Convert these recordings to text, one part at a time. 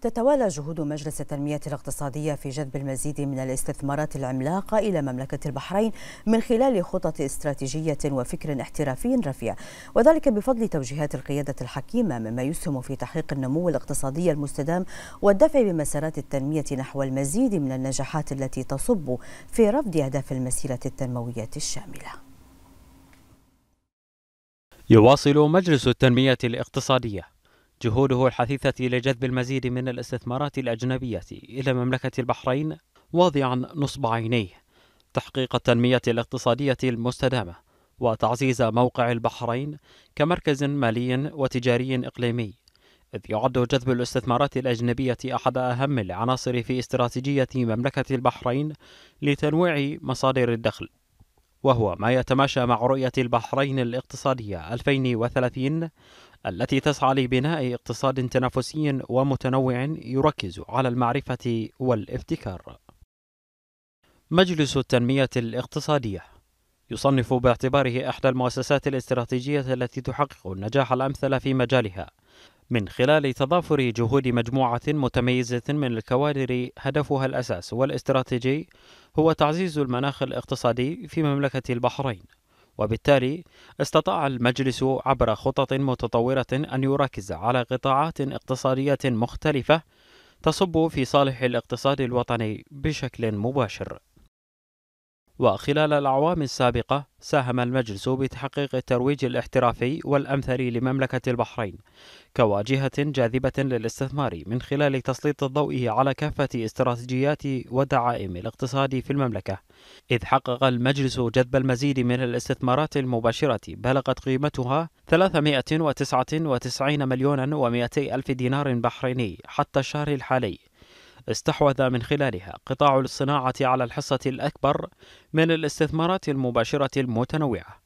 تتوالى جهود مجلس التنمية الاقتصادية في جذب المزيد من الاستثمارات العملاقة إلى مملكة البحرين من خلال خطط استراتيجية وفكر احترافي رفيع وذلك بفضل توجيهات القيادة الحكيمة مما يسهم في تحقيق النمو الاقتصادي المستدام والدفع بمسارات التنمية نحو المزيد من النجاحات التي تصب في رفض أهداف المسيرة التنموية الشاملة يواصل مجلس التنمية الاقتصادية جهوده الحثيثة لجذب المزيد من الاستثمارات الأجنبية إلى مملكة البحرين واضعا نصب عينيه تحقيق التنمية الاقتصادية المستدامة وتعزيز موقع البحرين كمركز مالي وتجاري إقليمي إذ يعد جذب الاستثمارات الأجنبية أحد أهم العناصر في استراتيجية مملكة البحرين لتنويع مصادر الدخل وهو ما يتماشى مع رؤية البحرين الاقتصادية 2030 التي تسعى لبناء اقتصاد تنافسي ومتنوع يركز على المعرفة والابتكار. مجلس التنمية الاقتصادية يصنف باعتباره إحدى المؤسسات الاستراتيجية التي تحقق النجاح الأمثل في مجالها من خلال تضافر جهود مجموعة متميزة من الكوادر هدفها الأساس والاستراتيجي هو تعزيز المناخ الاقتصادي في مملكة البحرين وبالتالي استطاع المجلس عبر خطط متطورة أن يركز على قطاعات اقتصادية مختلفة تصب في صالح الاقتصاد الوطني بشكل مباشر وخلال الأعوام السابقة ساهم المجلس بتحقيق الترويج الاحترافي والأمثل لمملكة البحرين كواجهة جاذبة للاستثمار من خلال تسليط الضوء على كافة استراتيجيات ودعائم الاقتصاد في المملكة إذ حقق المجلس جذب المزيد من الاستثمارات المباشرة بلغت قيمتها 399 مليون و200 ألف دينار بحريني حتى الشهر الحالي استحوذ من خلالها قطاع الصناعة على الحصة الأكبر من الاستثمارات المباشرة المتنوعة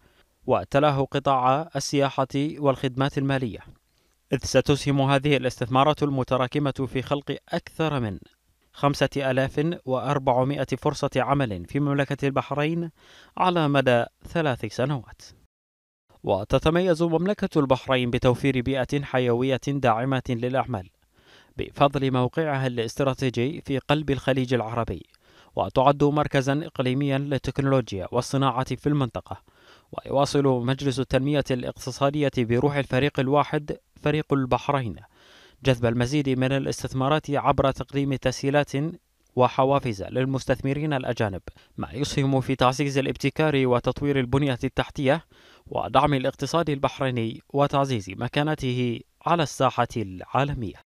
وتلاه قطاع السياحة والخدمات المالية إذ ستسهم هذه الاستثمارات المتراكمة في خلق أكثر من 5400 فرصة عمل في مملكة البحرين على مدى ثلاث سنوات وتتميز مملكة البحرين بتوفير بيئة حيوية داعمة للأعمال بفضل موقعها الاستراتيجي في قلب الخليج العربي وتعد مركزا إقليميا للتكنولوجيا والصناعة في المنطقة ويواصل مجلس التنمية الاقتصادية بروح الفريق الواحد فريق البحرين جذب المزيد من الاستثمارات عبر تقديم تسهيلات وحوافز للمستثمرين الأجانب ما يسهم في تعزيز الابتكار وتطوير البنية التحتية ودعم الاقتصاد البحريني وتعزيز مكانته على الساحة العالمية